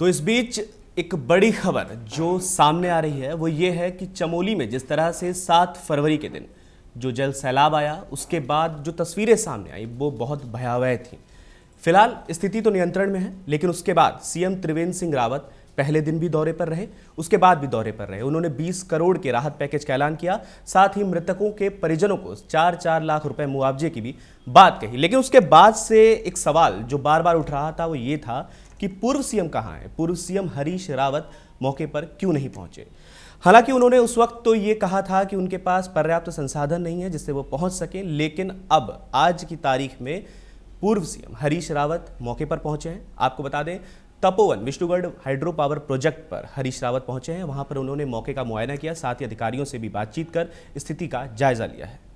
तो इस बीच एक बड़ी खबर जो सामने आ रही है वो ये है कि चमोली में जिस तरह से सात फरवरी के दिन जो जल सैलाब आया उसके बाद जो तस्वीरें सामने आई वो बहुत भयावह थी फिलहाल स्थिति तो नियंत्रण में है लेकिन उसके बाद सीएम त्रिवेंद्र सिंह रावत पहले दिन भी दौरे पर रहे उसके बाद भी दौरे पर रहे उन्होंने 20 करोड़ के राहत पैकेज का ऐलान किया साथ ही मृतकों के परिजनों को चार चार लाख रुपए मुआवजे की भी बात कही लेकिन उसके बाद से एक सवाल जो बार बार उठ रहा था वो ये था कि पूर्व सीएम कहाँ हैं पूर्व सीएम हरीश रावत मौके पर क्यों नहीं पहुंचे हालांकि उन्होंने उस वक्त तो ये कहा था कि उनके पास पर्याप्त संसाधन नहीं है जिससे वो पहुंच सकें लेकिन अब आज की तारीख में पूर्व सीएम हरीश रावत मौके पर पहुंचे हैं आपको बता दें Tapovan Vishnugad hydro power project पर हरीश रावत पहुंचे हैं वहां पर उन्होंने मौके का मुआयना किया साथ ही अधिकारियों से भी बातचीत कर स्थिति का जायजा लिया है